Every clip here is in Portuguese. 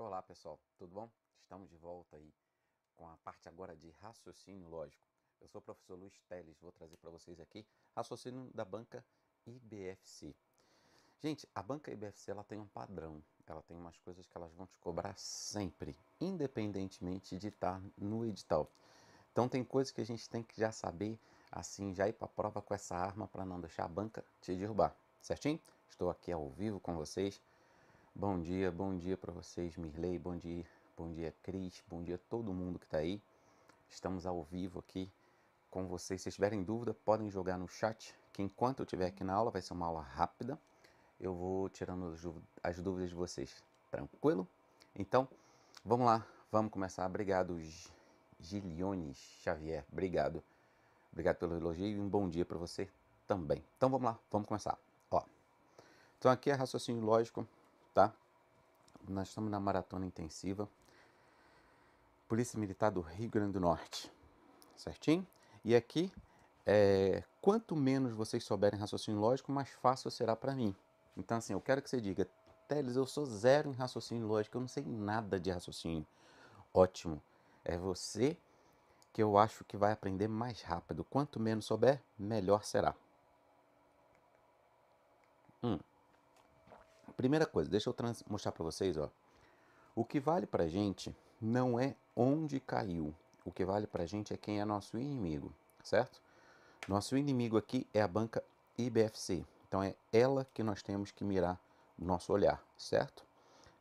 Olá pessoal, tudo bom? Estamos de volta aí com a parte agora de raciocínio lógico. Eu sou o professor Luiz Teles, vou trazer para vocês aqui raciocínio da banca IBFC. Gente, a banca IBFC ela tem um padrão, ela tem umas coisas que elas vão te cobrar sempre, independentemente de estar no edital. Então tem coisas que a gente tem que já saber, assim, já ir para a prova com essa arma para não deixar a banca te derrubar, certinho? Estou aqui ao vivo com vocês Bom dia, bom dia para vocês, Mirley, bom dia, bom dia, Cris, bom dia a todo mundo que está aí. Estamos ao vivo aqui com vocês. Se tiverem dúvida, podem jogar no chat, que enquanto eu estiver aqui na aula, vai ser uma aula rápida. Eu vou tirando as dúvidas de vocês, tranquilo? Então, vamos lá, vamos começar. Obrigado, Gilione Xavier, obrigado. Obrigado pelo elogio e um bom dia para você também. Então, vamos lá, vamos começar. Ó, então aqui é raciocínio lógico tá? Nós estamos na maratona intensiva. Polícia Militar do Rio Grande do Norte, certinho? E aqui, é, quanto menos vocês souberem raciocínio lógico, mais fácil será para mim. Então, assim, eu quero que você diga, Teles, eu sou zero em raciocínio lógico, eu não sei nada de raciocínio. Ótimo. É você que eu acho que vai aprender mais rápido. Quanto menos souber, melhor será. Hum. Primeira coisa, deixa eu mostrar para vocês, ó. O que vale para gente não é onde caiu. O que vale para gente é quem é nosso inimigo, certo? Nosso inimigo aqui é a banca IBFC. Então é ela que nós temos que mirar o nosso olhar, certo?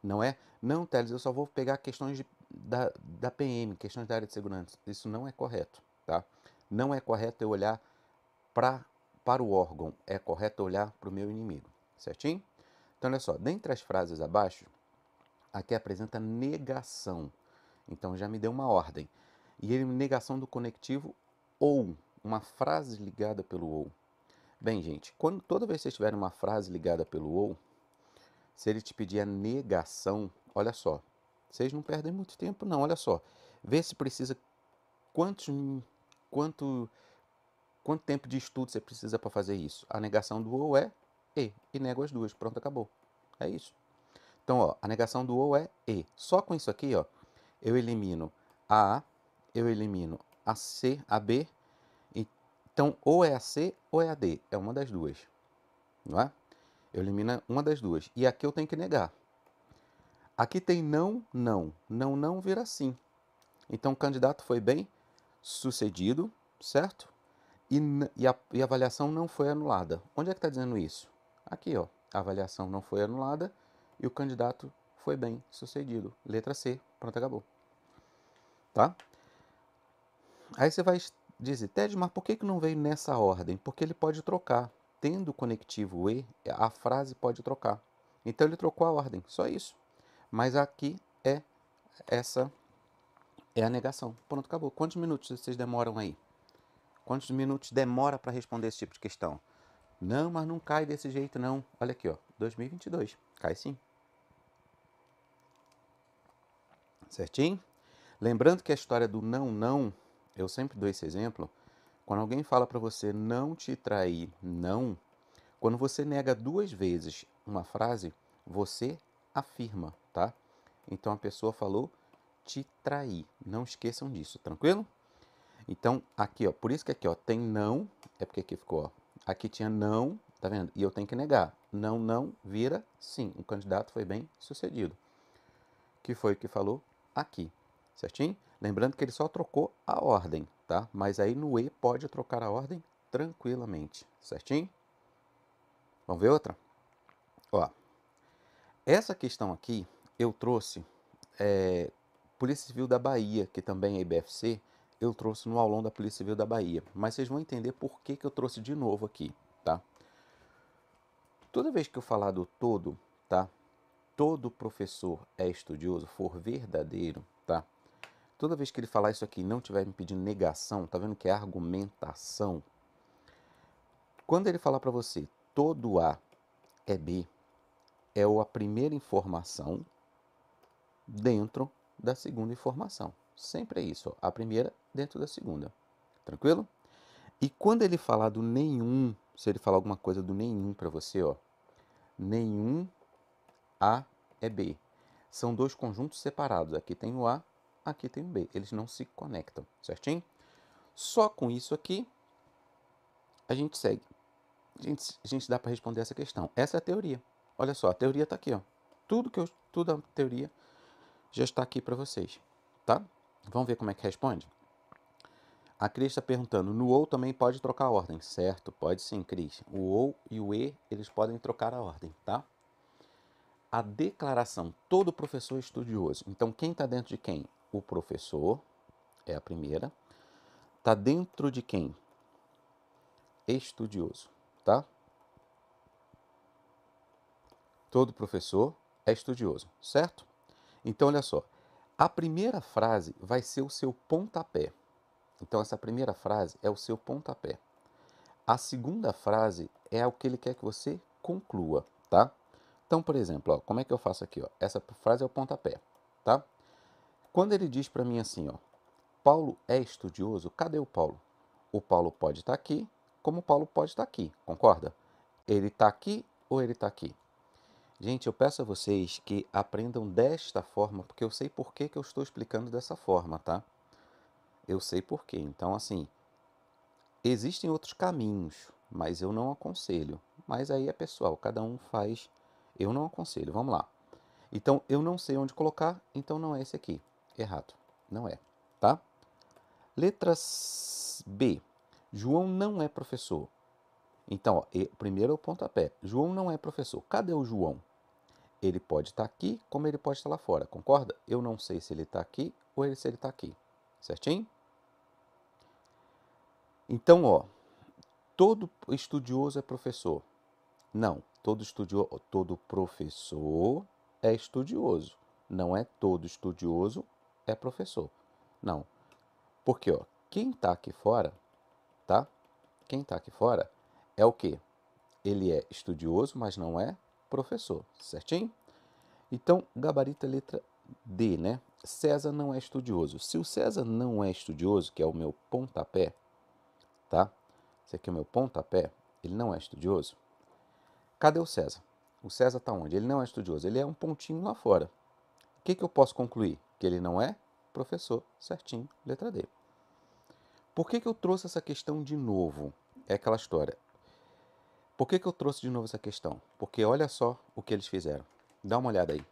Não é, não, Teles, eu só vou pegar questões de, da, da PM, questões da área de segurança. Isso não é correto, tá? Não é correto eu olhar pra, para o órgão, é correto olhar para o meu inimigo, certinho? Então, olha só, dentre as frases abaixo, aqui apresenta negação. Então, já me deu uma ordem. E ele, negação do conectivo ou, uma frase ligada pelo ou. Bem, gente, quando toda vez que vocês tiverem uma frase ligada pelo ou, se ele te pedir a negação, olha só, vocês não perdem muito tempo, não. Olha só, vê se precisa quantos, quanto, quanto tempo de estudo você precisa para fazer isso. A negação do ou é e, e nego as duas. Pronto, acabou. É isso. Então, ó, a negação do ou é E. Só com isso aqui, ó, eu elimino a A, eu elimino a C, a B. Então, ou é a C ou é a D. É uma das duas. Não é? Eu elimino uma das duas. E aqui eu tenho que negar. Aqui tem não, não. Não, não vira sim. Então, o candidato foi bem sucedido, certo? E, e, a, e a avaliação não foi anulada. Onde é que está dizendo isso? Aqui, ó. A avaliação não foi anulada e o candidato foi bem sucedido. Letra C, pronto, acabou. Tá? Aí você vai dizer, Ted, mas por que, que não veio nessa ordem? Porque ele pode trocar. Tendo o conectivo E, a frase pode trocar. Então ele trocou a ordem, só isso. Mas aqui é essa é a negação. Pronto, acabou. Quantos minutos vocês demoram aí? Quantos minutos demora para responder esse tipo de questão? Não, mas não cai desse jeito não. Olha aqui, ó, 2022. Cai sim. Certinho? Lembrando que a história do não, não, eu sempre dou esse exemplo. Quando alguém fala para você não te trair, não, quando você nega duas vezes uma frase, você afirma, tá? Então a pessoa falou te trair. Não esqueçam disso, tranquilo? Então, aqui, ó, por isso que aqui, ó, tem não, é porque aqui ficou, ó, Aqui tinha não, tá vendo? E eu tenho que negar. Não, não, vira sim. O candidato foi bem sucedido. Que foi o que falou aqui, certinho? Lembrando que ele só trocou a ordem, tá? Mas aí no E pode trocar a ordem tranquilamente, certinho? Vamos ver outra? Ó, essa questão aqui eu trouxe é, Polícia Civil da Bahia, que também é IBFC, eu trouxe no aulão da Polícia Civil da Bahia, mas vocês vão entender por que, que eu trouxe de novo aqui, tá? Toda vez que eu falar do todo, tá? Todo professor é estudioso, for verdadeiro, tá? Toda vez que ele falar isso aqui e não tiver me pedindo negação, tá vendo que é argumentação? Quando ele falar para você, todo A é B, é a primeira informação dentro da segunda informação. Sempre é isso. Ó. A primeira dentro da segunda. Tranquilo? E quando ele falar do nenhum, se ele falar alguma coisa do nenhum para você, ó, nenhum A é B. São dois conjuntos separados. Aqui tem o A, aqui tem o B. Eles não se conectam, certinho? Só com isso aqui a gente segue. A gente, a gente dá para responder essa questão. Essa é a teoria. Olha só, a teoria está aqui, ó. Tudo que eu, tudo a teoria já está aqui para vocês, tá? Vamos ver como é que responde? A Cris está perguntando, no OU também pode trocar a ordem, certo? Pode sim, Cris. O OU e o E, eles podem trocar a ordem, tá? A declaração, todo professor é estudioso. Então, quem está dentro de quem? O professor, é a primeira. Está dentro de quem? Estudioso, tá? Todo professor é estudioso, certo? Então, olha só. A primeira frase vai ser o seu pontapé. Então, essa primeira frase é o seu pontapé. A segunda frase é o que ele quer que você conclua, tá? Então, por exemplo, ó, como é que eu faço aqui? Ó? Essa frase é o pontapé, tá? Quando ele diz para mim assim, ó, Paulo é estudioso, cadê o Paulo? O Paulo pode estar tá aqui, como o Paulo pode estar tá aqui, concorda? Ele está aqui ou ele está aqui? Gente, eu peço a vocês que aprendam desta forma, porque eu sei por que, que eu estou explicando dessa forma, tá? eu sei por quê. Então, assim, existem outros caminhos, mas eu não aconselho. Mas aí é pessoal, cada um faz. Eu não aconselho. Vamos lá. Então, eu não sei onde colocar, então não é esse aqui. Errado. Não é, tá? Letra B. João não é professor. Então, ó, primeiro é o pontapé. João não é professor. Cadê o João? Ele pode estar tá aqui, como ele pode estar tá lá fora, concorda? Eu não sei se ele está aqui ou se ele está aqui, certinho? Então, ó, todo estudioso é professor. Não, todo estudioso, todo professor é estudioso. Não é todo estudioso é professor. Não. Porque, ó, quem tá aqui fora, tá? Quem tá aqui fora é o quê? Ele é estudioso, mas não é professor, certinho? Então, gabarito é letra D, né? César não é estudioso. Se o César não é estudioso, que é o meu pontapé, tá? Esse aqui é o meu pontapé, ele não é estudioso. Cadê o César? O César está onde? Ele não é estudioso, ele é um pontinho lá fora. O que, que eu posso concluir? Que ele não é professor, certinho, letra D. Por que, que eu trouxe essa questão de novo? É aquela história. Por que, que eu trouxe de novo essa questão? Porque olha só o que eles fizeram. Dá uma olhada aí.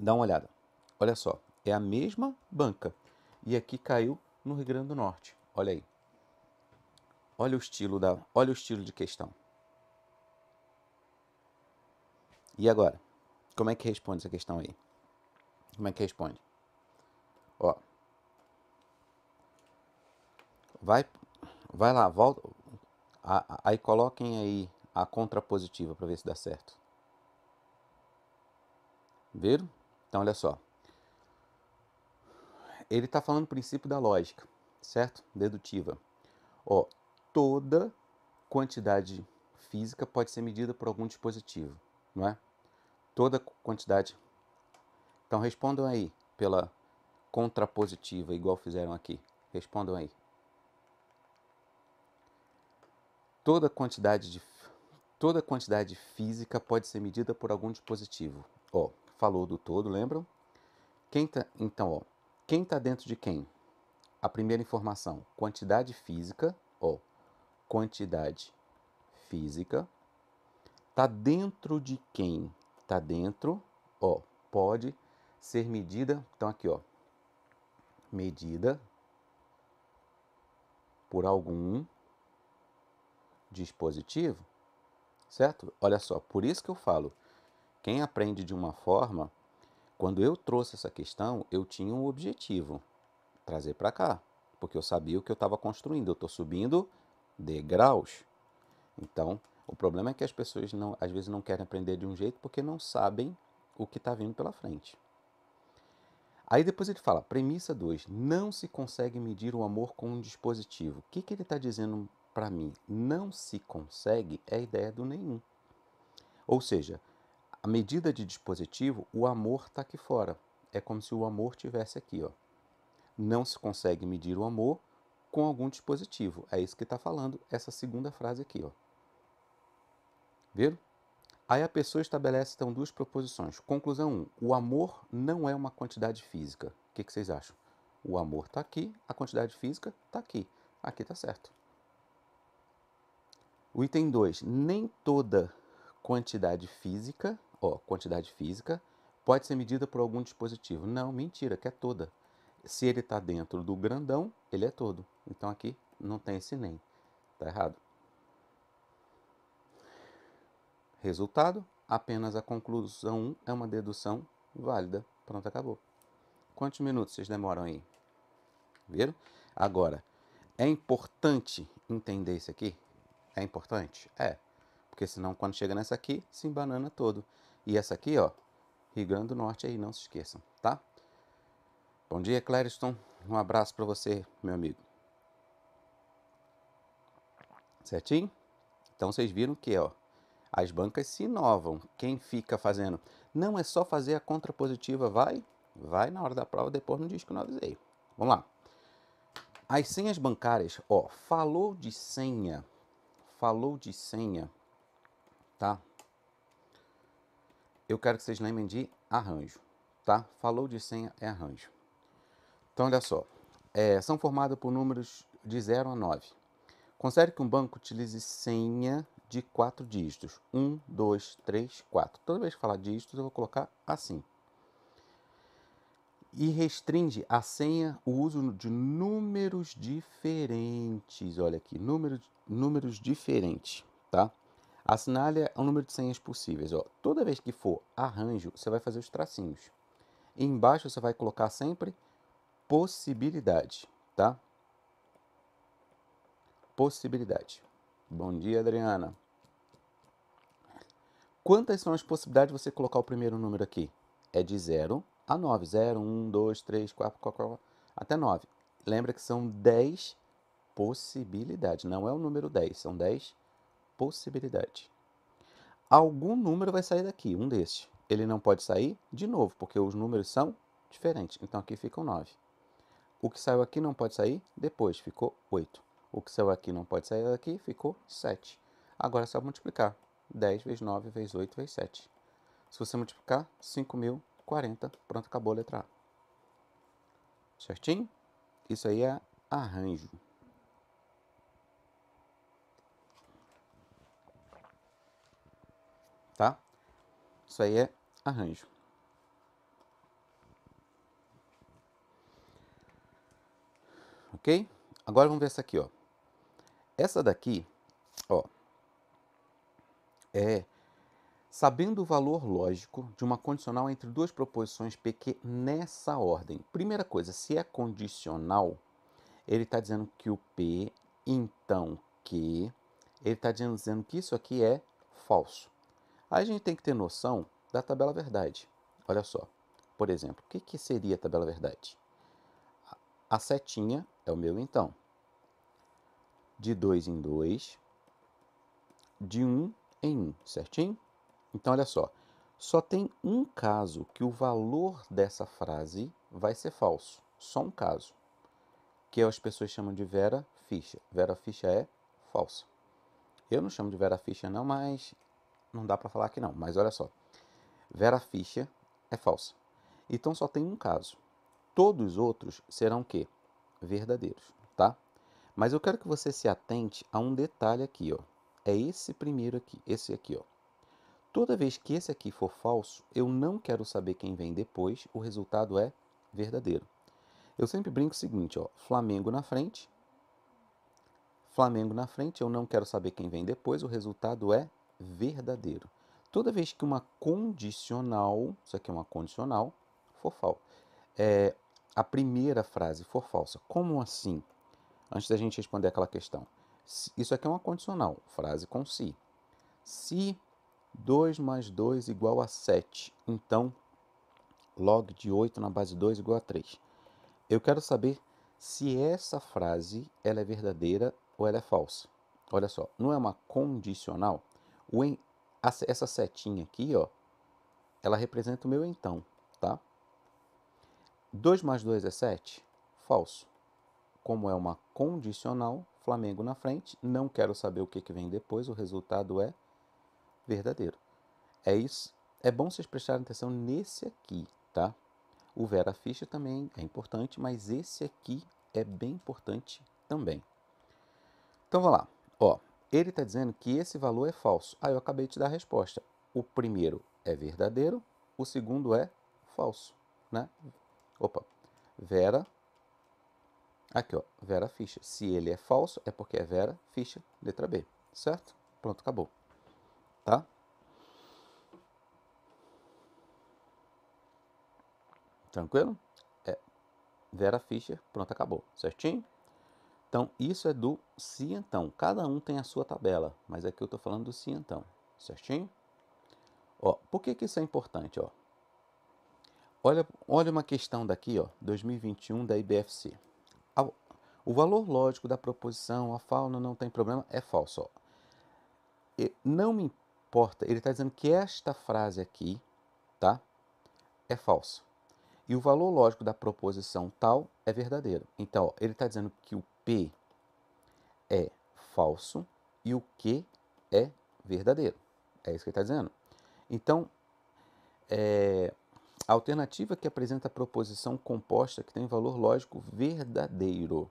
Dá uma olhada. Olha só. É a mesma banca. E aqui caiu no Rio Grande do Norte. Olha aí. Olha o estilo da, olha o estilo de questão. E agora? Como é que responde essa questão aí? Como é que responde? Ó. Vai vai lá, volta aí coloquem aí a contrapositiva para ver se dá certo. Viram? Então olha só ele está falando do princípio da lógica, certo? Dedutiva. Ó, toda quantidade física pode ser medida por algum dispositivo, não é? Toda quantidade. Então respondam aí pela contrapositiva, igual fizeram aqui. Respondam aí. Toda quantidade de toda quantidade física pode ser medida por algum dispositivo. Ó, falou do todo, lembram? Quem tá, então, ó, quem está dentro de quem? A primeira informação, quantidade física, ou quantidade física, está dentro de quem? Está dentro, ó, pode ser medida, então aqui, ó, medida por algum dispositivo, certo? Olha só, por isso que eu falo, quem aprende de uma forma quando eu trouxe essa questão, eu tinha um objetivo: trazer para cá, porque eu sabia o que eu estava construindo. Eu estou subindo degraus. Então, o problema é que as pessoas não, às vezes não querem aprender de um jeito porque não sabem o que está vindo pela frente. Aí depois ele fala, premissa 2, não se consegue medir o amor com um dispositivo. O que, que ele está dizendo para mim? Não se consegue é a ideia do nenhum. Ou seja, a medida de dispositivo, o amor está aqui fora. É como se o amor tivesse aqui. Ó. Não se consegue medir o amor com algum dispositivo. É isso que está falando essa segunda frase aqui. Ó. Viram? Aí a pessoa estabelece então duas proposições. Conclusão 1. Um, o amor não é uma quantidade física. O que, que vocês acham? O amor está aqui, a quantidade física está aqui. Aqui está certo. O item 2. Nem toda quantidade física Ó, quantidade física pode ser medida por algum dispositivo. Não, mentira, que é toda. Se ele está dentro do grandão, ele é todo. Então aqui não tem esse nem. Está errado. Resultado: apenas a conclusão 1 é uma dedução válida. Pronto, acabou. Quantos minutos vocês demoram aí? Viram? Agora, é importante entender isso aqui? É importante? É. Porque senão, quando chega nessa aqui, se embanana todo. E essa aqui, ó, Rio Grande do Norte aí, não se esqueçam, tá? Bom dia, Clériston. Um abraço para você, meu amigo. Certinho? Então vocês viram que, ó, as bancas se inovam. Quem fica fazendo? Não é só fazer a contrapositiva, vai, vai na hora da prova, depois não diz que não avisei. Vamos lá. As senhas bancárias, ó, falou de senha, falou de senha, tá? eu quero que vocês lembrem de arranjo, tá? Falou de senha é arranjo. Então, olha só. É, são formadas por números de 0 a 9. Considere que um banco utilize senha de 4 dígitos. 1, 2, 3, 4. Toda vez que falar dígitos, eu vou colocar assim. E restringe a senha o uso de números diferentes. Olha aqui, números, números diferentes, tá? Assinale o é número de senhas possíveis. Ó. Toda vez que for arranjo, você vai fazer os tracinhos. E embaixo você vai colocar sempre possibilidade, tá? Possibilidade. Bom dia, Adriana. Quantas são as possibilidades de você colocar o primeiro número aqui? É de 0 a 9. 0, 1, 2, 3, 4, 4, até 9. Lembra que são 10 possibilidades. Não é o número 10, são 10 possibilidade. Algum número vai sair daqui, um deste. Ele não pode sair de novo, porque os números são diferentes. Então aqui ficam 9. O que saiu aqui não pode sair depois, ficou 8. O que saiu aqui não pode sair daqui, ficou 7. Agora é só multiplicar. 10 vezes 9 vezes 8 vezes 7. Se você multiplicar, 5.040. Pronto, acabou a letra A. Certinho? Isso aí é arranjo. tá? Isso aí é arranjo. Ok? Agora vamos ver essa aqui, ó. Essa daqui, ó, é sabendo o valor lógico de uma condicional entre duas proposições PQ nessa ordem. Primeira coisa, se é condicional, ele está dizendo que o P, então Q, ele está dizendo que isso aqui é falso. Aí a gente tem que ter noção da tabela verdade. Olha só, por exemplo, o que, que seria a tabela verdade? A setinha é o meu então. De 2 em 2, de 1 um em 1, um, certinho? Então, olha só, só tem um caso que o valor dessa frase vai ser falso. Só um caso. Que é as pessoas chamam de Vera Ficha. Vera Ficha é falsa. Eu não chamo de Vera Ficha, não, mas não dá para falar que não, mas olha só. Vera Fischer é falsa. Então só tem um caso. Todos os outros serão que verdadeiros, tá? Mas eu quero que você se atente a um detalhe aqui, ó. É esse primeiro aqui, esse aqui, ó. Toda vez que esse aqui for falso, eu não quero saber quem vem depois, o resultado é verdadeiro. Eu sempre brinco o seguinte, ó, Flamengo na frente. Flamengo na frente, eu não quero saber quem vem depois, o resultado é verdadeiro. Toda vez que uma condicional, isso aqui é uma condicional, for falsa. É, a primeira frase for falsa. Como assim? Antes da gente responder aquela questão. Isso aqui é uma condicional, frase com se. Si. Se 2 mais 2 igual a 7, então log de 8 na base 2 igual a 3. Eu quero saber se essa frase ela é verdadeira ou ela é falsa. Olha só, não é uma condicional? O essa setinha aqui, ó, ela representa o meu então, tá? 2 mais 2 é 7? Falso. Como é uma condicional, Flamengo na frente, não quero saber o que, que vem depois, o resultado é verdadeiro. É isso. É bom vocês prestarem atenção nesse aqui, tá? O Vera Fischer também é importante, mas esse aqui é bem importante também. Então vamos lá. Ó, ele está dizendo que esse valor é falso. Aí ah, eu acabei de te dar a resposta. O primeiro é verdadeiro, o segundo é falso. Né? Opa, Vera. Aqui, ó, Vera Ficha. Se ele é falso, é porque é Vera Ficha, letra B. Certo? Pronto, acabou. Tá? Tranquilo? É. Vera Fischer, pronto, acabou. Certinho? Então, isso é do cientão. Cada um tem a sua tabela, mas aqui eu estou falando do cientão, certinho? Ó, por que, que isso é importante? Ó? Olha, olha uma questão daqui, ó, 2021 da IBFC. O valor lógico da proposição, a fauna não tem problema, é falso. Ó. E não me importa, ele está dizendo que esta frase aqui, tá? É falso. E o valor lógico da proposição tal é verdadeiro. Então, ó, ele está dizendo que o P é falso e o Q é verdadeiro. É isso que ele está dizendo. Então, é, a alternativa que apresenta a proposição composta que tem valor lógico verdadeiro.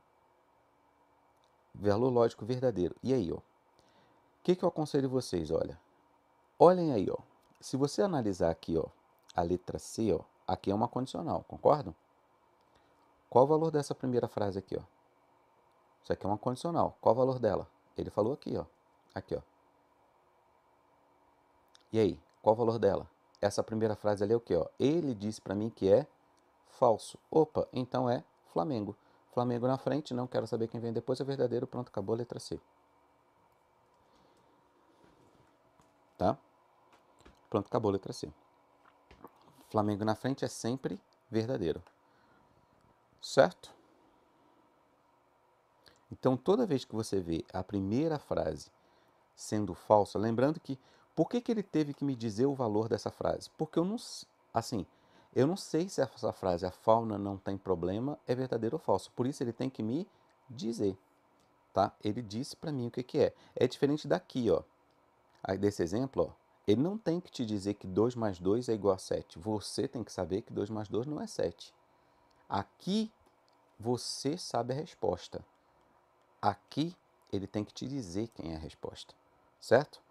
Valor lógico verdadeiro. E aí, ó? O que, que eu aconselho vocês, olha? Olhem aí, ó. Se você analisar aqui, ó, a letra C, ó, aqui é uma condicional, concordam? Qual o valor dessa primeira frase aqui, ó? Isso aqui é uma condicional. Qual o valor dela? Ele falou aqui, ó. Aqui, ó. E aí, qual o valor dela? Essa primeira frase ali é o quê, ó? Ele disse para mim que é falso. Opa, então é Flamengo. Flamengo na frente, não quero saber quem vem depois, é verdadeiro, pronto, acabou a letra C. Tá? Pronto, acabou a letra C. Flamengo na frente é sempre verdadeiro. Certo? Então, toda vez que você vê a primeira frase sendo falsa, lembrando que por que, que ele teve que me dizer o valor dessa frase? Porque eu não, assim, eu não sei se essa frase a fauna não tem problema é verdadeira ou falsa. Por isso ele tem que me dizer, tá? Ele disse para mim o que, que é. É diferente daqui, ó. Aí desse exemplo, ó. Ele não tem que te dizer que 2 mais 2 é igual a 7. Você tem que saber que 2 mais 2 não é 7. Aqui você sabe a resposta aqui ele tem que te dizer quem é a resposta, certo?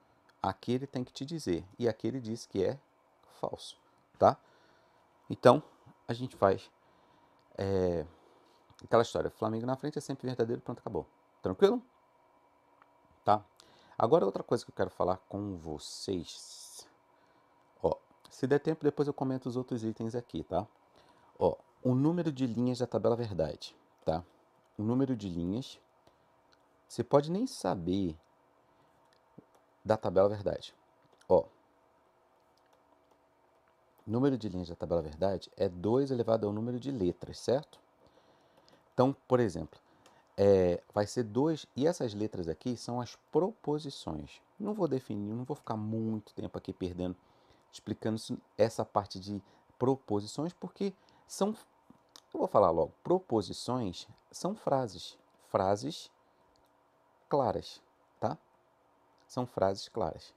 Aqui ele tem que te dizer. E aqui ele diz que é falso, tá? Então, a gente faz é, aquela história. Flamengo na frente é sempre verdadeiro, pronto, acabou. Tranquilo? Tá? Agora, outra coisa que eu quero falar com vocês. Ó, se der tempo, depois eu comento os outros itens aqui, tá? Ó, o número de linhas da tabela verdade, tá? O número de linhas você pode nem saber da tabela verdade. Ó, número de linhas da tabela verdade é 2 elevado ao número de letras, certo? Então, por exemplo, é, vai ser 2, e essas letras aqui são as proposições. Não vou definir, não vou ficar muito tempo aqui perdendo, explicando essa parte de proposições, porque são, eu vou falar logo, proposições são frases. Frases claras, tá? São frases claras.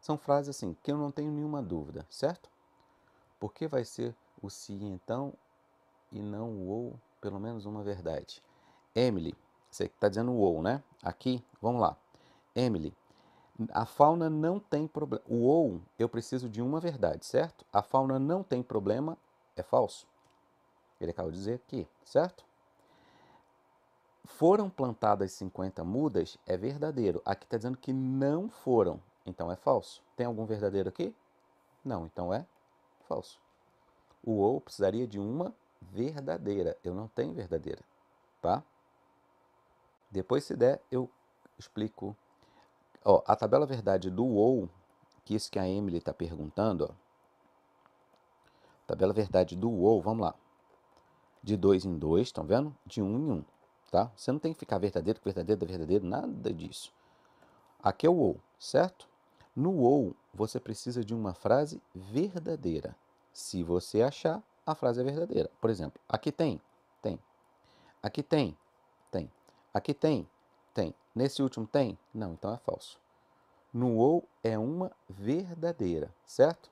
São frases assim que eu não tenho nenhuma dúvida, certo? Por que vai ser o se então e não o ou, pelo menos uma verdade? Emily, você está dizendo o ou, né? Aqui, vamos lá. Emily, a fauna não tem problema. O ou, eu preciso de uma verdade, certo? A fauna não tem problema, é falso. Ele acaba de dizer aqui, certo? foram plantadas 50 mudas é verdadeiro. Aqui está dizendo que não foram, então é falso. Tem algum verdadeiro aqui? Não, então é falso. O ou precisaria de uma verdadeira. Eu não tenho verdadeira, tá? Depois, se der, eu explico. Ó, a tabela verdade do ou, que isso que a Emily está perguntando, ó. Tabela verdade do ou, vamos lá. De 2 em 2, estão vendo? De 1 um em 1. Um tá? Você não tem que ficar verdadeiro com verdadeiro, verdadeiro, nada disso. Aqui é o ou, certo? No ou, você precisa de uma frase verdadeira. Se você achar, a frase é verdadeira. Por exemplo, aqui tem, tem. Aqui tem, tem. Aqui tem, tem. Nesse último tem? Não, então é falso. No ou é uma verdadeira, certo?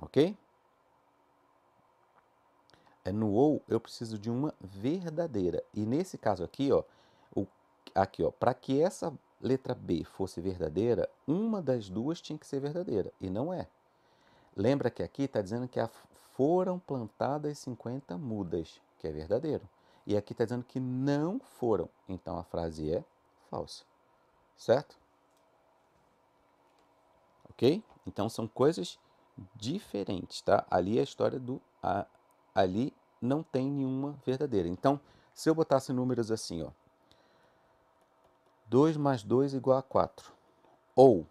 Ok? É no ou eu preciso de uma verdadeira. E nesse caso aqui, ó, o, aqui, ó, para que essa letra B fosse verdadeira, uma das duas tinha que ser verdadeira e não é. Lembra que aqui está dizendo que foram plantadas 50 mudas, que é verdadeiro. E aqui está dizendo que não foram. Então a frase é falsa. Certo? Ok? Então são coisas diferentes, tá? Ali é a história do a, ali não tem nenhuma verdadeira. Então, se eu botasse números assim, ó, 2 mais 2 igual a 4, ou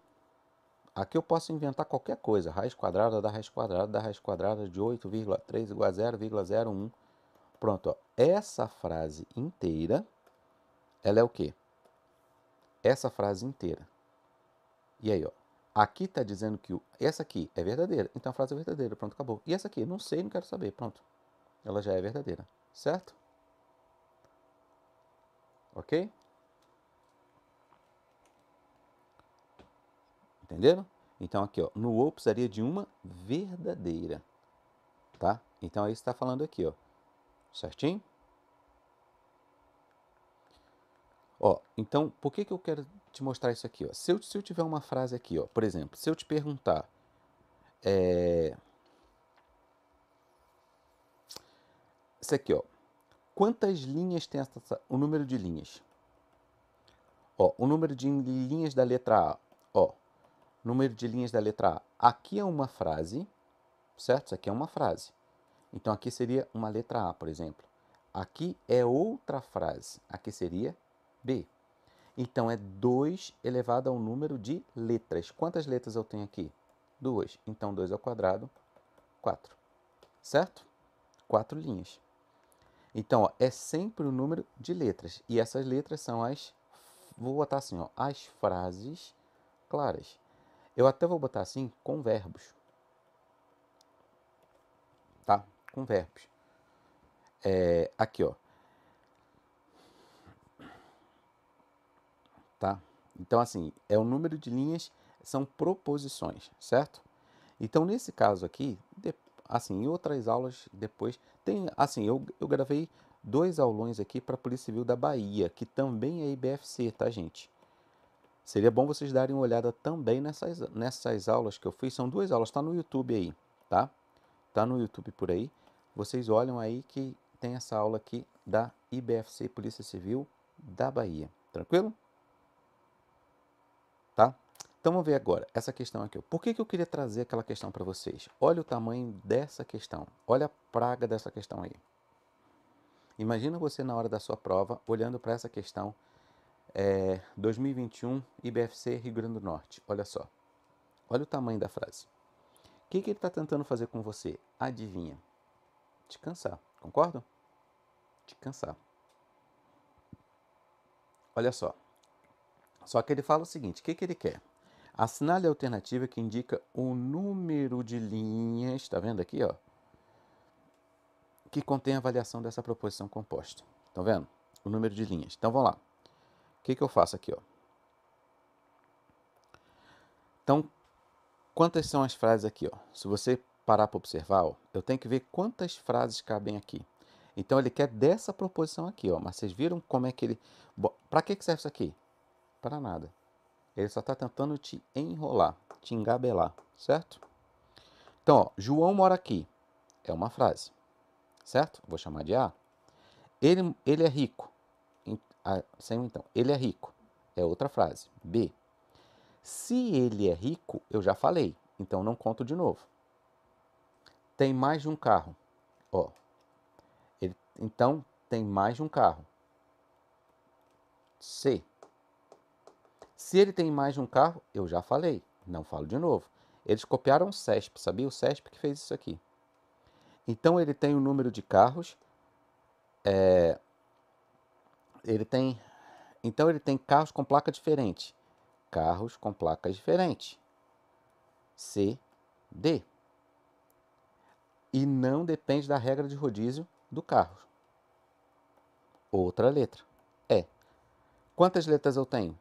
Aqui eu posso inventar qualquer coisa. Raiz quadrada da raiz quadrada da raiz quadrada de 8,3 igual a 0,01. Pronto, ó. essa frase inteira, ela é o quê? Essa frase inteira. E aí, ó. Aqui está dizendo que o, essa aqui é verdadeira, então a frase é verdadeira, pronto, acabou. E essa aqui, não sei, não quero saber, pronto ela já é verdadeira, certo? Ok? Entenderam? Então, aqui, ó, no ou precisaria de uma verdadeira, tá? Então, aí é está falando aqui, ó, certinho? Ó, então, por que, que eu quero te mostrar isso aqui, ó? Se eu, se eu tiver uma frase aqui, ó, por exemplo, se eu te perguntar, é, Isso aqui, ó. Quantas linhas tem essa, o número de linhas? Ó, o número de linhas da letra A. Ó, número de linhas da letra A. Aqui é uma frase, certo? Isso aqui é uma frase. Então, aqui seria uma letra A, por exemplo. Aqui é outra frase. Aqui seria B. Então, é 2 elevado ao número de letras. Quantas letras eu tenho aqui? 2. Então, 2 ao quadrado, 4. Certo? Quatro linhas. Então, ó, é sempre o um número de letras. E essas letras são as. Vou botar assim, ó, as frases claras. Eu até vou botar assim com verbos. Tá? Com verbos. É, aqui, ó. Tá? Então, assim, é o número de linhas, são proposições, certo? Então, nesse caso aqui, de, assim, em outras aulas depois, tem, assim, eu, eu gravei dois aulões aqui para a Polícia Civil da Bahia, que também é IBFC, tá, gente? Seria bom vocês darem uma olhada também nessas, nessas aulas que eu fiz. São duas aulas, está no YouTube aí, tá? Tá no YouTube por aí. Vocês olham aí que tem essa aula aqui da IBFC Polícia Civil da Bahia. Tranquilo? Então vamos ver agora essa questão aqui. Por que, que eu queria trazer aquela questão para vocês? Olha o tamanho dessa questão. Olha a praga dessa questão aí. Imagina você na hora da sua prova olhando para essa questão é, 2021 IBFC Rio Grande do Norte. Olha só. Olha o tamanho da frase. O que, que ele está tentando fazer com você? Adivinha? Te cansar. Concordo? Te cansar. Olha só. Só que ele fala o seguinte: o que, que ele quer? Assinale a alternativa que indica o número de linhas, está vendo aqui, ó, que contém a avaliação dessa proposição composta. Estão vendo? O número de linhas. Então vamos lá. O que, que eu faço aqui? Ó? Então, quantas são as frases aqui? Ó? Se você parar para observar, ó, eu tenho que ver quantas frases cabem aqui. Então ele quer dessa proposição aqui, ó. Mas vocês viram como é que ele. Para que, que serve isso aqui? Para nada. Ele só está tentando te enrolar, te engabelar, certo? Então, ó, João mora aqui. É uma frase, certo? Vou chamar de A. Ele, ele é rico. sem então. Ele é rico. É outra frase. B. Se ele é rico, eu já falei. Então não conto de novo. Tem mais de um carro. Ó. Ele, então tem mais de um carro. C. Se ele tem mais de um carro, eu já falei, não falo de novo. Eles copiaram o CESP, sabia? O CESP que fez isso aqui. Então ele tem o número de carros, é, ele tem, então ele tem carros com placa diferente, carros com placas diferentes, C, D, e não depende da regra de rodízio do carro. Outra letra, E. Quantas letras eu tenho?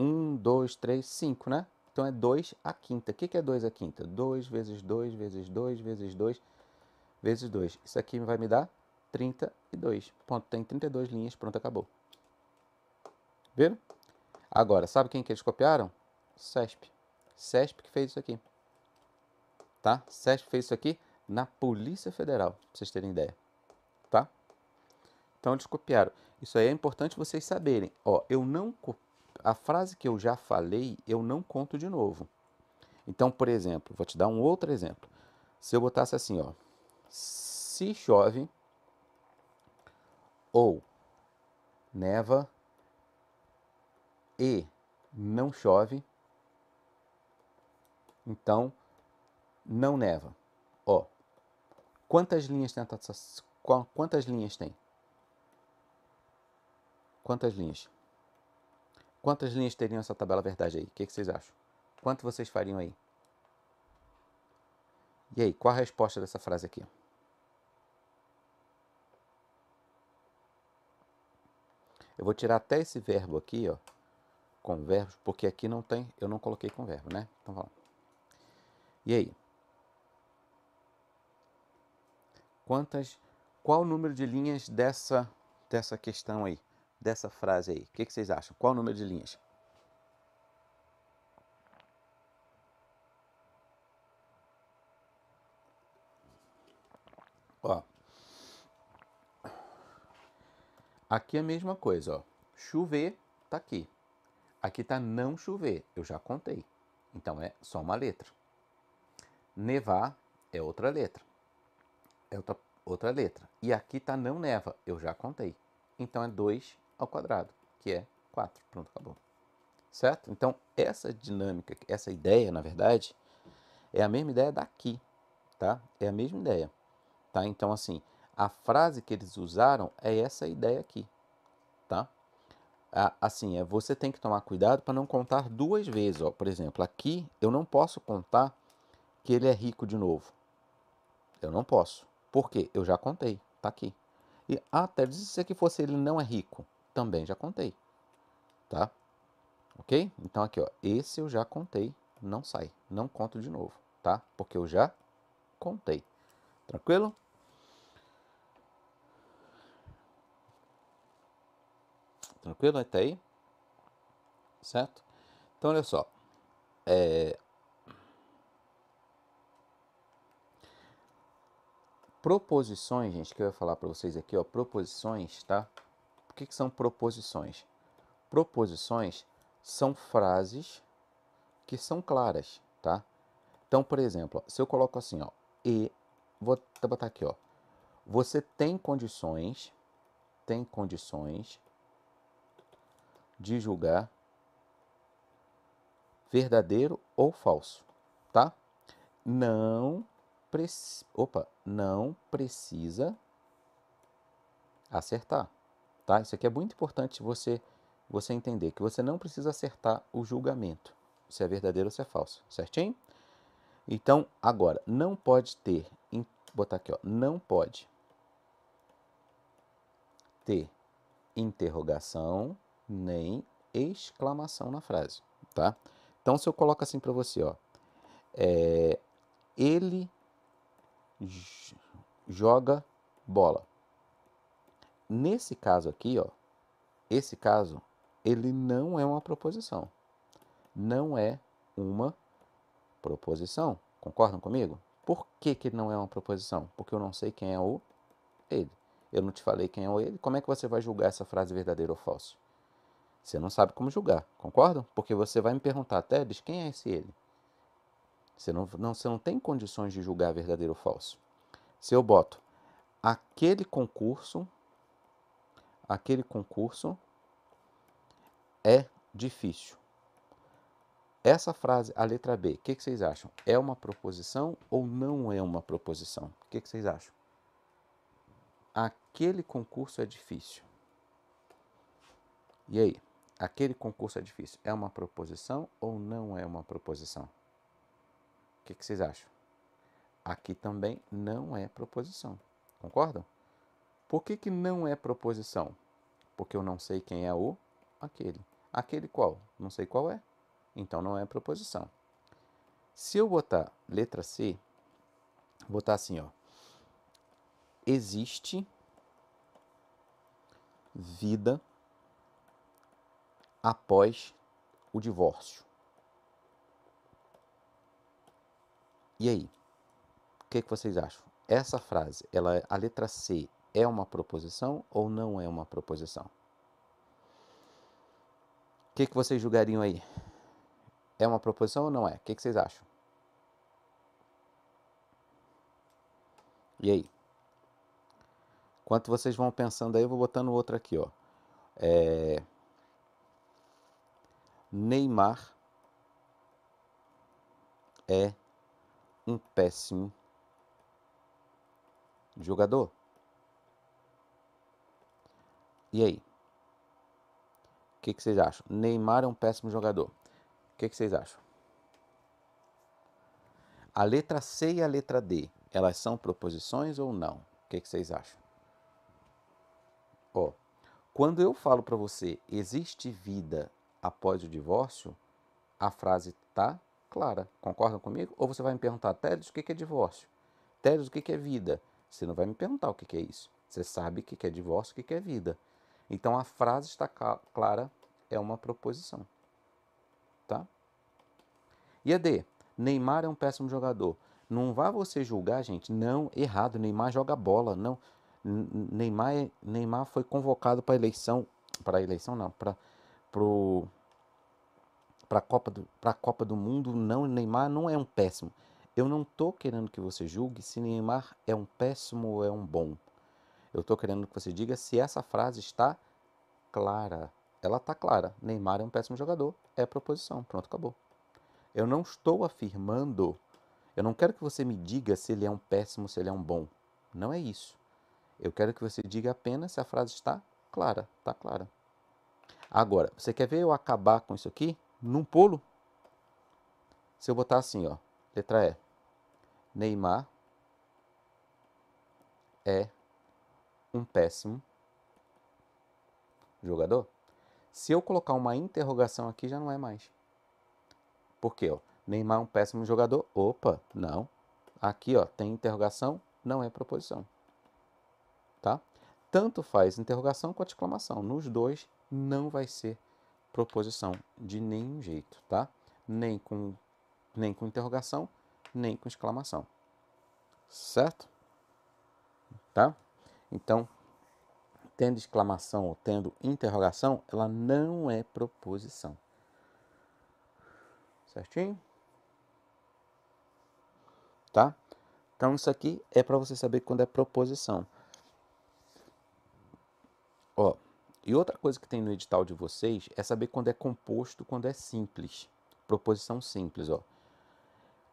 1, 2, 3, 5, né? Então é 2 à quinta. O que, é 2 à quinta? 2 vezes 2 vezes 2 vezes 2 vezes 2. Isso aqui vai me dar 32. Ponto, tem 32 linhas, pronto, acabou. Viram? Agora, sabe quem que eles copiaram? CESP. CESP que fez isso aqui. Tá? CESP fez isso aqui na Polícia Federal, pra vocês terem ideia. Tá? Então eles copiaram. Isso aí é importante vocês saberem. Ó, eu não copio a frase que eu já falei, eu não conto de novo. Então, por exemplo, vou te dar um outro exemplo. Se eu botasse assim, ó, se chove ou neva e não chove, então não neva. Ó, quantas linhas tem quantas linhas tem? Quantas linhas? Quantas linhas teriam essa tabela verdade aí? O que, que vocês acham? Quanto vocês fariam aí? E aí, qual a resposta dessa frase aqui? Eu vou tirar até esse verbo aqui, ó, com verbos, porque aqui não tem, eu não coloquei com verbo, né? Então vamos. E aí? Quantas, qual o número de linhas dessa dessa questão aí? dessa frase aí? O que, que vocês acham? Qual o número de linhas? Ó. Aqui é a mesma coisa, ó. Chover tá aqui. Aqui tá não chover, eu já contei. Então é só uma letra. Nevar é outra letra. É outra, outra letra. E aqui tá não neva, eu já contei. Então é dois ao quadrado, que é 4. Pronto, acabou. Certo? Então, essa dinâmica, essa ideia, na verdade, é a mesma ideia daqui, tá? É a mesma ideia, tá? Então, assim, a frase que eles usaram é essa ideia aqui, tá? Assim, é você tem que tomar cuidado para não contar duas vezes, ó. Por exemplo, aqui eu não posso contar que ele é rico de novo. Eu não posso. Por quê? Eu já contei, tá aqui. E até se aqui fosse ele não é rico também já contei, tá? Ok? Então aqui, ó, esse eu já contei, não sai, não conto de novo, tá? Porque eu já contei. Tranquilo? Tranquilo até aí? Certo? Então, olha só. É... Proposições, gente, que eu ia falar para vocês aqui, ó. Proposições, tá? O que, que são proposições? Proposições são frases que são claras, tá? Então, por exemplo, se eu coloco assim, ó, e vou botar aqui, ó, você tem condições, tem condições de julgar verdadeiro ou falso, tá? Não preci... opa, não precisa acertar. Tá? Isso aqui é muito importante você você entender que você não precisa acertar o julgamento, se é verdadeiro ou se é falso, certinho? Então, agora, não pode ter, botar aqui, ó, não pode ter interrogação nem exclamação na frase, tá? Então, se eu coloco assim para você, ó, é, ele joga bola. Nesse caso aqui, ó, esse caso, ele não é uma proposição. Não é uma proposição. Concordam comigo? Por que, que não é uma proposição? Porque eu não sei quem é o ele. Eu não te falei quem é o ele. Como é que você vai julgar essa frase verdadeira ou falsa? Você não sabe como julgar, concordam? Porque você vai me perguntar, diz quem é esse ele? Você não, não, você não tem condições de julgar verdadeiro ou falso. Se eu boto aquele concurso aquele concurso é difícil. Essa frase, a letra B, o que, que, vocês acham? É uma proposição ou não é uma proposição? O que, que vocês acham? Aquele concurso é difícil. E aí? Aquele concurso é difícil. É uma proposição ou não é uma proposição? O que, que vocês acham? Aqui também não é proposição. Concordam? Por que, que não é proposição? Porque eu não sei quem é o aquele. Aquele qual? Não sei qual é. Então não é proposição. Se eu botar letra C, botar assim, ó. Existe vida após o divórcio. E aí? O que, que vocês acham? Essa frase, ela, a letra C, é uma proposição ou não é uma proposição? O que, que vocês julgariam aí? É uma proposição ou não é? O que, que vocês acham? E aí? Enquanto vocês vão pensando aí, eu vou botando outra aqui, ó. É... Neymar é um péssimo jogador. E aí? O que, que, vocês acham? Neymar é um péssimo jogador. O que, que vocês acham? A letra C e a letra D, elas são proposições ou não? O que, que vocês acham? Ó, quando eu falo para você, existe vida após o divórcio, a frase tá clara. Concordam comigo? Ou você vai me perguntar, Teles, o que é divórcio? Teles, o que é vida? Você não vai me perguntar o que é isso. Você sabe o que é divórcio, o que é vida. Então a frase está clara, é uma proposição. Tá? E a D. Neymar é um péssimo jogador. Não vá você julgar, gente. Não, errado. Neymar joga bola. Não. Neymar, é, Neymar foi convocado para eleição. Para eleição, não. Para pro para a Copa do para a Copa do Mundo não Neymar não é um péssimo eu não tô querendo que você julgue se Neymar é um péssimo ou é um bom eu estou querendo que você diga se essa frase está clara. Ela está clara. Neymar é um péssimo jogador. É proposição. Pronto, acabou. Eu não estou afirmando. Eu não quero que você me diga se ele é um péssimo, se ele é um bom. Não é isso. Eu quero que você diga apenas se a frase está clara. Está clara. Agora, você quer ver eu acabar com isso aqui num pulo? Se eu botar assim, ó, letra E. Neymar é um péssimo jogador? Se eu colocar uma interrogação aqui, já não é mais. Por quê? Ó? Neymar é um péssimo jogador? Opa, não. Aqui ó, tem interrogação, não é proposição. Tá? Tanto faz interrogação quanto exclamação. Nos dois não vai ser proposição de nenhum jeito, tá? Nem com, nem com interrogação, nem com exclamação. Certo? Tá? Então, tendo exclamação ou tendo interrogação, ela não é proposição. Certinho? Tá? Então, isso aqui é para você saber quando é proposição. Ó, e outra coisa que tem no edital de vocês é saber quando é composto, quando é simples. Proposição simples, ó.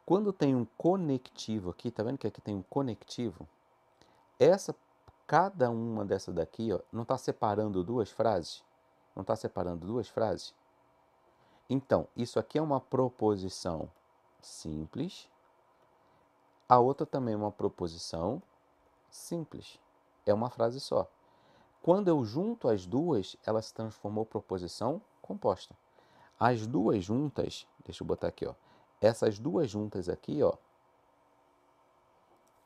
Quando tem um conectivo aqui, tá vendo que aqui tem um conectivo? Essa Cada uma dessas daqui, ó, não está separando duas frases? Não está separando duas frases? Então, isso aqui é uma proposição simples. A outra também é uma proposição simples. É uma frase só. Quando eu junto as duas, ela se transformou proposição composta. As duas juntas, deixa eu botar aqui, ó. Essas duas juntas aqui, ó,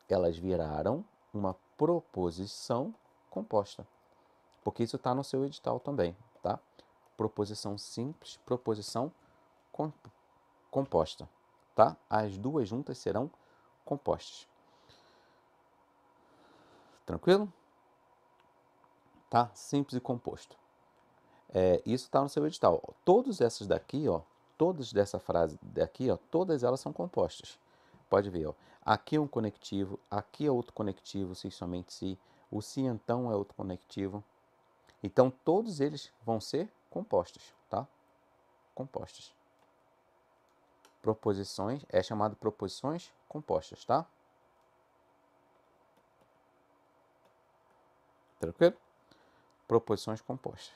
elas viraram uma proposição composta. Porque isso está no seu edital também, tá? Proposição simples, proposição comp composta, tá? As duas juntas serão compostas. Tranquilo? Tá? Simples e composto. É, isso está no seu edital. Todas essas daqui, ó, todas dessa frase daqui, ó, todas elas são compostas. Pode ver, ó. Aqui é um conectivo, aqui é outro conectivo, se somente se. O se então é outro conectivo. Então todos eles vão ser compostos, tá? Compostas. Proposições é chamado proposições compostas, tá? Tranquilo? Proposições compostas.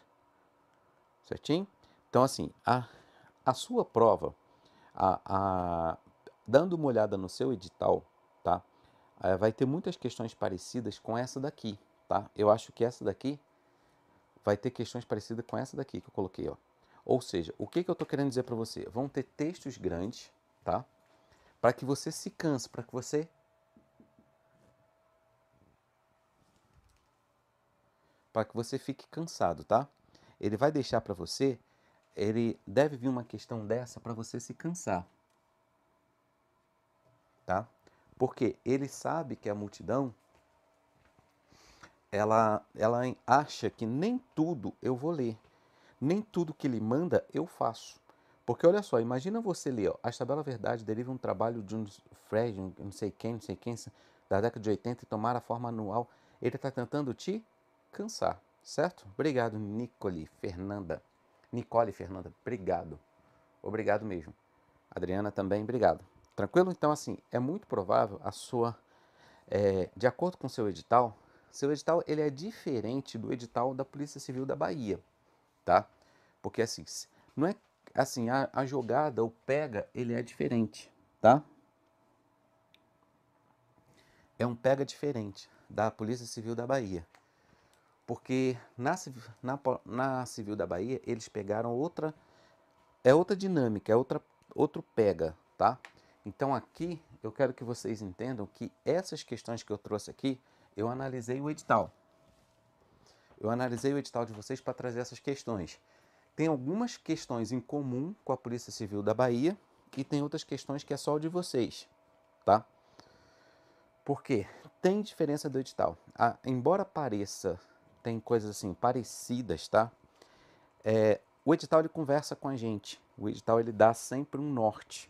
Certinho? Então assim, a a sua prova, a, a dando uma olhada no seu edital, tá? Eh, vai ter muitas questões parecidas com essa daqui, tá? Eu acho que essa daqui vai ter questões parecidas com essa daqui que eu coloquei, ó. Ou seja, o que, que eu tô querendo dizer para você? Vão ter textos grandes, tá? Para que você se canse, para que você para que você fique cansado, tá? Ele vai deixar para você, ele deve vir uma questão dessa para você se cansar tá? Porque ele sabe que a multidão ela ela acha que nem tudo eu vou ler, nem tudo que ele manda eu faço. Porque olha só, imagina você ler, ó, As Tabela Verdade deriva um trabalho de um Fred, não sei quem, não sei quem, da década de 80 e tomar a forma anual. Ele está tentando te cansar, certo? Obrigado, Nicole Fernanda. Nicole Fernanda, obrigado. Obrigado mesmo. Adriana também, obrigado. Tranquilo? Então, assim, é muito provável a sua. É, de acordo com seu edital, seu edital ele é diferente do edital da Polícia Civil da Bahia, tá? Porque assim, não é assim, a, a jogada, o pega, ele é diferente, tá? É um pega diferente da Polícia Civil da Bahia. Porque na, na, na Civil da Bahia, eles pegaram outra. É outra dinâmica, é outra, outro pega, tá? Então aqui eu quero que vocês entendam que essas questões que eu trouxe aqui, eu analisei o edital. Eu analisei o edital de vocês para trazer essas questões. Tem algumas questões em comum com a Polícia Civil da Bahia e tem outras questões que é só o de vocês, tá? Porque tem diferença do edital. Ah, embora pareça, tem coisas assim parecidas, tá? É, o edital ele conversa com a gente. O edital ele dá sempre um norte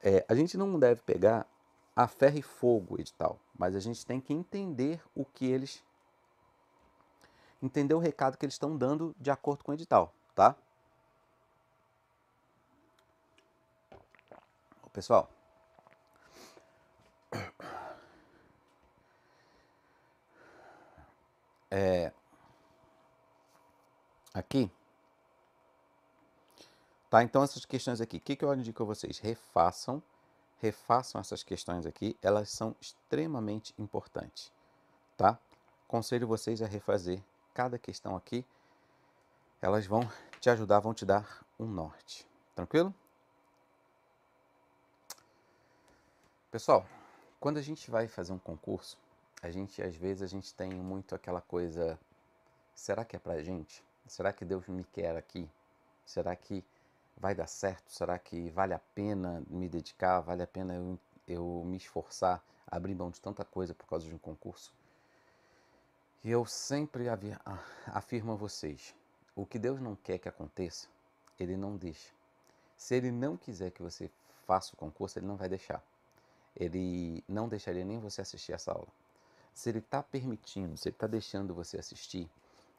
é, a gente não deve pegar a ferro e fogo edital, mas a gente tem que entender o que eles. entender o recado que eles estão dando de acordo com o edital, tá? Pessoal. É, aqui Tá? Então, essas questões aqui, o que, que eu indico a vocês? Refaçam, refaçam essas questões aqui, elas são extremamente importantes. Tá? Conselho vocês a refazer cada questão aqui, elas vão te ajudar, vão te dar um norte. Tranquilo? Pessoal, quando a gente vai fazer um concurso, a gente às vezes a gente tem muito aquela coisa, será que é pra gente? Será que Deus me quer aqui? Será que vai dar certo? Será que vale a pena me dedicar? Vale a pena eu, eu me esforçar, abrir mão de tanta coisa por causa de um concurso? E eu sempre afirmo a vocês: o que Deus não quer que aconteça, Ele não deixa. Se Ele não quiser que você faça o concurso, Ele não vai deixar. Ele não deixaria nem você assistir essa aula. Se Ele está permitindo, se Ele está deixando você assistir,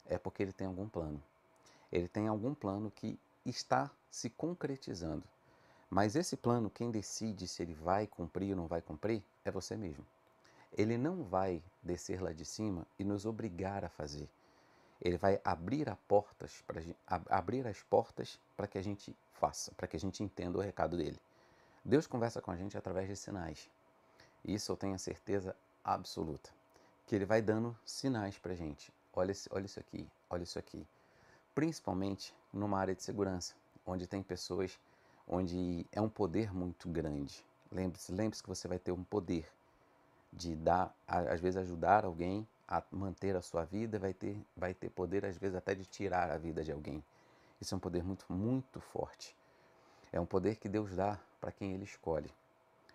é porque Ele tem algum plano. Ele tem algum plano que está se concretizando. Mas esse plano, quem decide se ele vai cumprir ou não vai cumprir é você mesmo. Ele não vai descer lá de cima e nos obrigar a fazer. Ele vai abrir, a portas pra, abrir as portas para que a gente faça, para que a gente entenda o recado dele. Deus conversa com a gente através de sinais. Isso eu tenho a certeza absoluta. Que ele vai dando sinais para a gente. Olha, olha isso aqui, olha isso aqui. Principalmente numa área de segurança onde tem pessoas, onde é um poder muito grande. Lembre-se, lembre-se que você vai ter um poder de dar, às vezes ajudar alguém a manter a sua vida, vai ter, vai ter poder às vezes até de tirar a vida de alguém. Isso é um poder muito, muito forte. É um poder que Deus dá para quem Ele escolhe.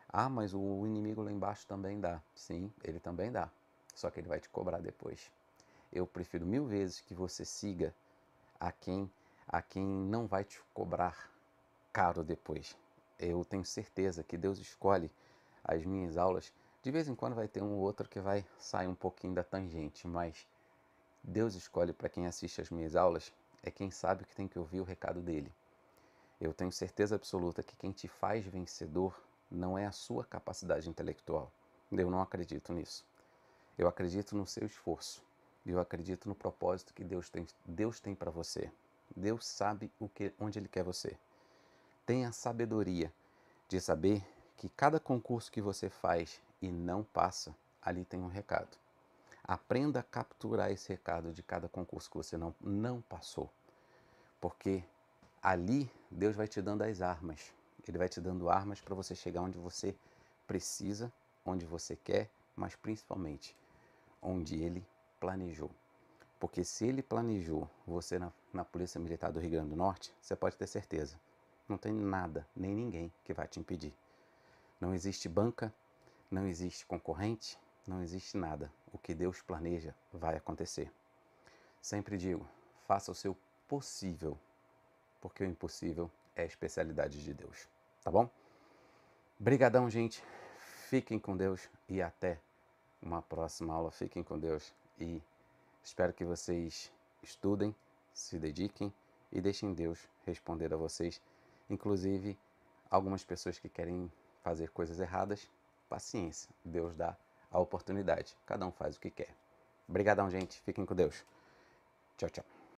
Ah, mas o inimigo lá embaixo também dá. Sim, ele também dá. Só que ele vai te cobrar depois. Eu prefiro mil vezes que você siga a quem a quem não vai te cobrar caro depois. Eu tenho certeza que Deus escolhe as minhas aulas. De vez em quando vai ter um ou outro que vai sair um pouquinho da tangente, mas Deus escolhe para quem assiste as minhas aulas é quem sabe que tem que ouvir o recado dele. Eu tenho certeza absoluta que quem te faz vencedor não é a sua capacidade intelectual. Eu não acredito nisso. Eu acredito no seu esforço. Eu acredito no propósito que Deus tem, Deus tem para você. Deus sabe o que, onde Ele quer você. Tenha sabedoria de saber que cada concurso que você faz e não passa, ali tem um recado. Aprenda a capturar esse recado de cada concurso que você não, não passou. Porque ali Deus vai te dando as armas. Ele vai te dando armas para você chegar onde você precisa, onde você quer, mas principalmente onde Ele planejou. Porque se ele planejou você na, na Polícia Militar do Rio Grande do Norte, você pode ter certeza. Não tem nada, nem ninguém que vai te impedir. Não existe banca, não existe concorrente, não existe nada. O que Deus planeja vai acontecer. Sempre digo, faça o seu possível, porque o impossível é a especialidade de Deus, tá bom? Brigadão, gente. Fiquem com Deus e até uma próxima aula. Fiquem com Deus e Espero que vocês estudem, se dediquem e deixem Deus responder a vocês. Inclusive, algumas pessoas que querem fazer coisas erradas, paciência, Deus dá a oportunidade. Cada um faz o que quer. Obrigadão, gente. Fiquem com Deus. Tchau, tchau.